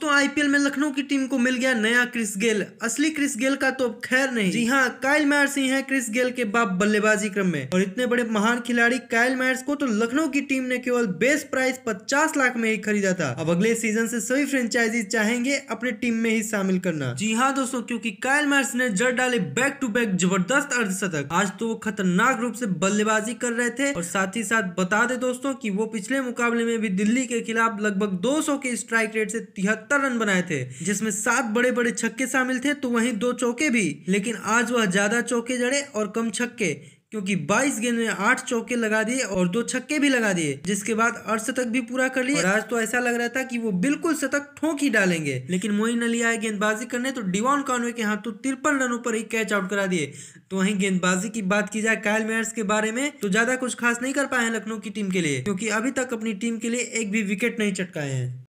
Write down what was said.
दोस्तों आईपीएल में लखनऊ की टीम को मिल गया नया क्रिस गेल असली क्रिस गेल का तो अब खैर नहीं जी हाँ कायल मैर्स ही है क्रिस गेल के बाप बल्लेबाजी क्रम में और इतने बड़े महान खिलाड़ी कायल मैर्स को तो लखनऊ की टीम ने केवल बेस प्राइस पचास लाख में ही खरीदा था अब अगले सीजन से सभी फ्रेंचाइजी चाहेंगे अपने टीम में ही शामिल करना जी हाँ दोस्तों क्यूँकी कायल मैर्स ने जड़ डाले बैक टू बैक जबरदस्त अर्धशतक आज तो वो खतरनाक रूप से बल्लेबाजी कर रहे थे और साथ ही साथ बता दे दोस्तों की वो पिछले मुकाबले में भी दिल्ली के खिलाफ लगभग दो के स्ट्राइक रेट से तिहत्तर उनहत्तर रन बनाए थे जिसमें सात बड़े बड़े छक्के शामिल थे तो वहीं दो चौके भी लेकिन आज वह ज्यादा चौके जड़े और कम छक्के क्योंकि 22 गेंद में आठ चौके लगा दिए और दो छक्के भी लगा दिए जिसके बाद अर्धशतक भी पूरा कर लिए आज तो ऐसा लग रहा था कि वो बिल्कुल शतक ठोक ही डालेंगे लेकिन मोइन अली आए गेंदबाजी करने तो डिवॉन कॉनवे के हाथों तो तिरपन रनों पर ही कैच आउट करा दिए तो वहीं गेंदबाजी की बात की जाए कायल मेयर्स के बारे में तो ज्यादा कुछ खास नहीं कर पाए हैं लखनऊ की टीम के लिए क्योंकि अभी तक अपनी टीम के लिए एक भी विकेट नहीं चटकाए हैं